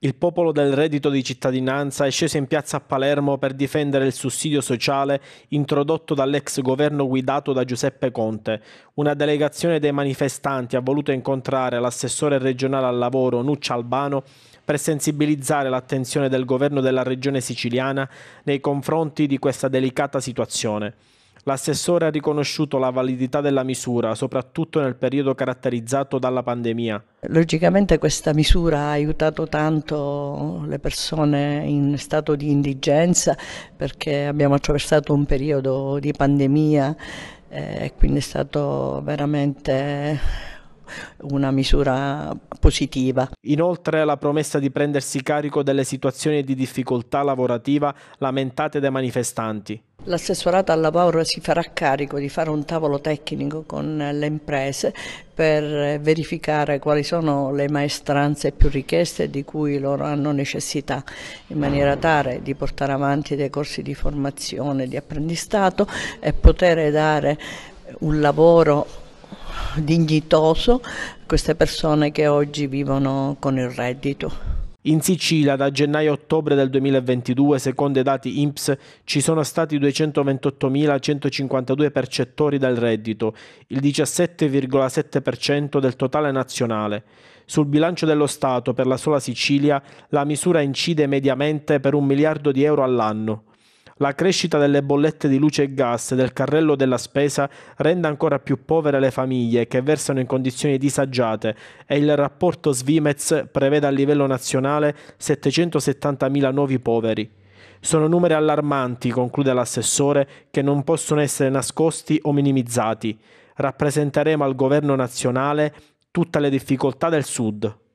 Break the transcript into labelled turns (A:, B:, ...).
A: Il popolo del reddito di cittadinanza è sceso in piazza a Palermo per difendere il sussidio sociale introdotto dall'ex governo guidato da Giuseppe Conte. Una delegazione dei manifestanti ha voluto incontrare l'assessore regionale al lavoro Nuccia Albano per sensibilizzare l'attenzione del governo della regione siciliana nei confronti di questa delicata situazione. L'assessore ha riconosciuto la validità della misura, soprattutto nel periodo caratterizzato dalla pandemia.
B: Logicamente questa misura ha aiutato tanto le persone in stato di indigenza perché abbiamo attraversato un periodo di pandemia eh, e quindi è stato veramente una misura positiva. Inoltre la promessa
A: di prendersi carico delle situazioni di difficoltà lavorativa lamentate dai manifestanti.
B: L'assessorato alla Paura si farà carico di fare un tavolo tecnico con le imprese per eh, verificare quali sono le maestranze più richieste di cui loro hanno necessità, in maniera tale di portare avanti dei corsi di formazione, di apprendistato e poter dare un lavoro dignitoso a queste persone che oggi vivono con il reddito. In
A: Sicilia da gennaio a ottobre del 2022, secondo i dati INPS, ci sono stati 228.152 percettori del reddito, il 17,7% del totale nazionale. Sul bilancio dello Stato per la sola Sicilia la misura incide mediamente per un miliardo di euro all'anno. La crescita delle bollette di luce e gas e del carrello della spesa rende ancora più povere le famiglie che versano in condizioni disagiate e il rapporto Svimez prevede a livello nazionale 770.000 nuovi poveri. Sono numeri allarmanti, conclude l'assessore, che non possono essere nascosti o minimizzati. Rappresenteremo al governo nazionale tutte le difficoltà del Sud.